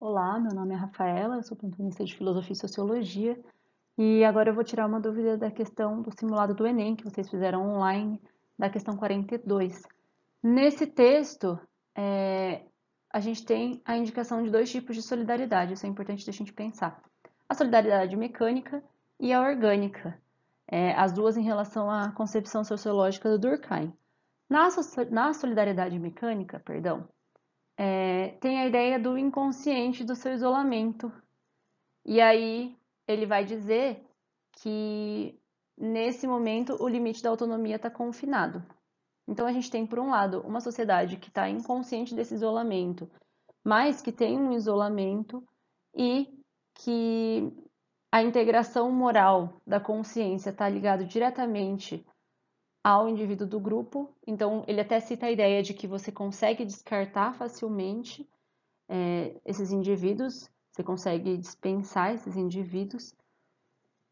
Olá, meu nome é Rafaela, eu sou plantonista de Filosofia e Sociologia e agora eu vou tirar uma dúvida da questão do simulado do Enem que vocês fizeram online, da questão 42. Nesse texto, é, a gente tem a indicação de dois tipos de solidariedade, isso é importante a gente pensar. A solidariedade mecânica e a orgânica, é, as duas em relação à concepção sociológica do Durkheim. Na, so na solidariedade mecânica, perdão, é, tem a ideia do inconsciente do seu isolamento. E aí ele vai dizer que nesse momento o limite da autonomia está confinado. Então a gente tem, por um lado, uma sociedade que está inconsciente desse isolamento, mas que tem um isolamento e que a integração moral da consciência está ligado diretamente ao indivíduo do grupo. Então, ele até cita a ideia de que você consegue descartar facilmente é, esses indivíduos, você consegue dispensar esses indivíduos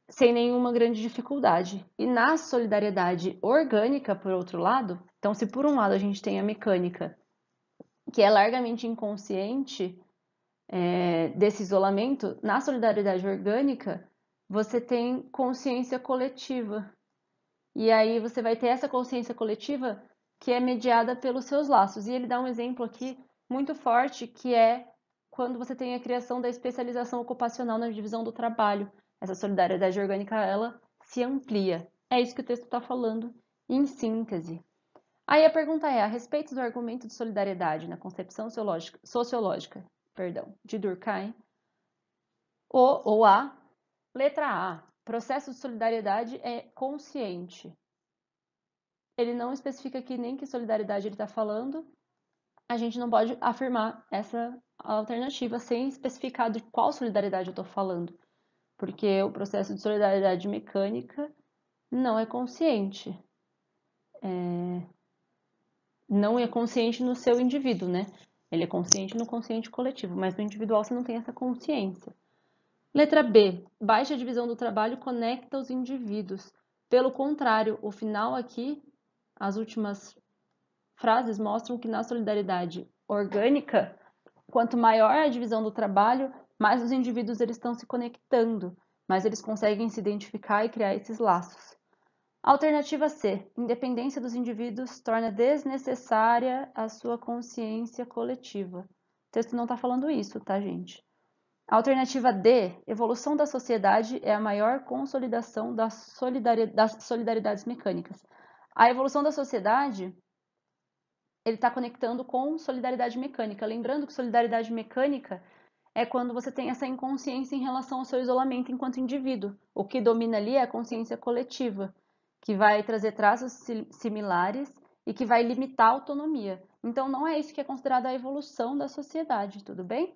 sem nenhuma grande dificuldade. E na solidariedade orgânica, por outro lado, então, se por um lado a gente tem a mecânica, que é largamente inconsciente é, desse isolamento, na solidariedade orgânica, você tem consciência coletiva e aí você vai ter essa consciência coletiva que é mediada pelos seus laços. E ele dá um exemplo aqui muito forte que é quando você tem a criação da especialização ocupacional na divisão do trabalho. Essa solidariedade orgânica ela se amplia. É isso que o texto está falando em síntese. Aí a pergunta é, a respeito do argumento de solidariedade na concepção sociológica, sociológica perdão, de Durkheim, o ou a letra A, processo de solidariedade é consciente. Ele não especifica aqui nem que solidariedade ele está falando. A gente não pode afirmar essa alternativa sem especificar de qual solidariedade eu estou falando, porque o processo de solidariedade mecânica não é consciente. É... Não é consciente no seu indivíduo, né? Ele é consciente no consciente coletivo, mas no individual você não tem essa consciência. Letra B. Baixa divisão do trabalho conecta os indivíduos. Pelo contrário, o final aqui, as últimas frases mostram que na solidariedade orgânica, quanto maior a divisão do trabalho, mais os indivíduos eles estão se conectando, mais eles conseguem se identificar e criar esses laços. Alternativa C. Independência dos indivíduos torna desnecessária a sua consciência coletiva. O texto não está falando isso, tá, gente? alternativa D, evolução da sociedade é a maior consolidação das, solidari das solidariedades mecânicas. A evolução da sociedade, ele está conectando com solidariedade mecânica. Lembrando que solidariedade mecânica é quando você tem essa inconsciência em relação ao seu isolamento enquanto indivíduo. O que domina ali é a consciência coletiva, que vai trazer traços similares e que vai limitar a autonomia. Então, não é isso que é considerado a evolução da sociedade, tudo bem?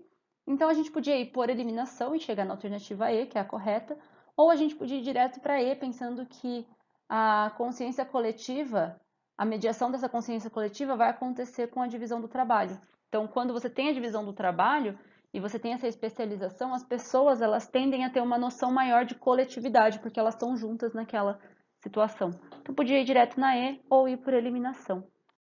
Então a gente podia ir por eliminação e chegar na alternativa E, que é a correta, ou a gente podia ir direto para E, pensando que a consciência coletiva, a mediação dessa consciência coletiva vai acontecer com a divisão do trabalho. Então, quando você tem a divisão do trabalho e você tem essa especialização, as pessoas elas tendem a ter uma noção maior de coletividade, porque elas estão juntas naquela situação. Então, podia ir direto na E ou ir por eliminação.